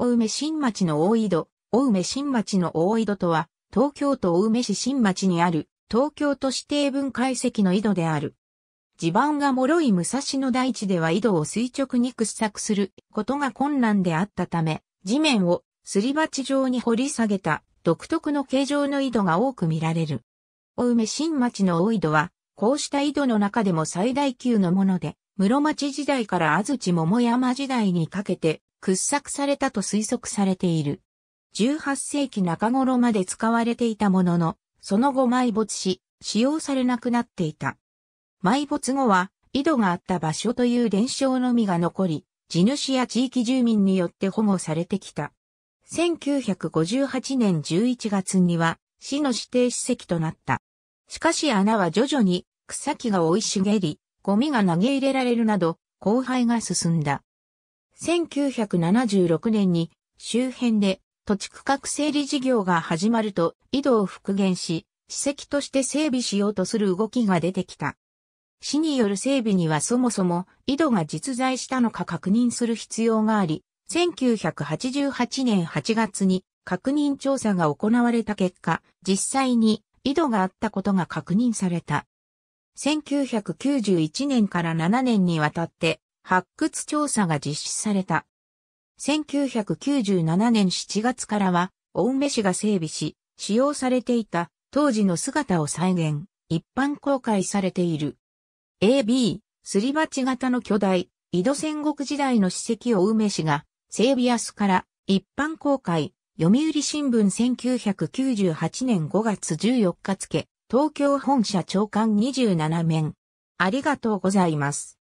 お梅新町の大井戸、お梅新町の大井戸とは、東京都お梅市新町にある、東京都指定文化遺跡の井戸である。地盤が脆い武蔵野大地では井戸を垂直に掘削することが困難であったため、地面をすり鉢状に掘り下げた独特の形状の井戸が多く見られる。お梅新町の大井戸は、こうした井戸の中でも最大級のもので、室町時代から安土桃山時代にかけて掘削されたと推測されている。18世紀中頃まで使われていたものの、その後埋没し、使用されなくなっていた。埋没後は、井戸があった場所という伝承のみが残り、地主や地域住民によって保護されてきた。1958年11月には、市の指定史跡となった。しかし穴は徐々に草木が生い茂り、ゴミが投げ入れられるなど、荒廃が進んだ。1976年に周辺で土地区画整理事業が始まると井戸を復元し、史跡として整備しようとする動きが出てきた。市による整備にはそもそも井戸が実在したのか確認する必要があり、1988年8月に確認調査が行われた結果、実際に井戸があったことが確認された。1991年から7年にわたって発掘調査が実施された。1997年7月からは、青梅市が整備し、使用されていた当時の姿を再現、一般公開されている。AB、すり鉢型の巨大、井戸戦国時代の史跡を青梅市が、整備日から一般公開、読売新聞1998年5月14日付、東京本社長官27面。ありがとうございます。